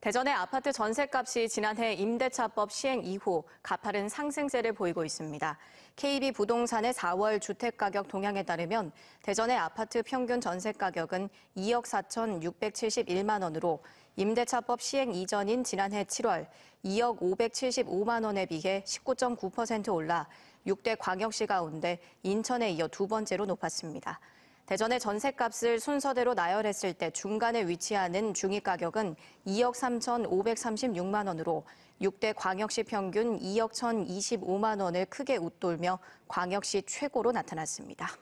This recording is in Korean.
대전의 아파트 전셋값이 지난해 임대차법 시행 이후 가파른 상승세를 보이고 있습니다. KB 부동산의 4월 주택가격 동향에 따르면 대전의 아파트 평균 전셋가격은 2억 4,671만 원으로 임대차법 시행 이전인 지난해 7월 2억 575만 원에 비해 19.9% 올라 6대 광역시 가운데 인천에 이어 두 번째로 높았습니다. 대전의 전셋값을 순서대로 나열했을 때 중간에 위치하는 중위 가격은 2억 3,536만 원으로 6대 광역시 평균 2억 1,025만 원을 크게 웃돌며 광역시 최고로 나타났습니다.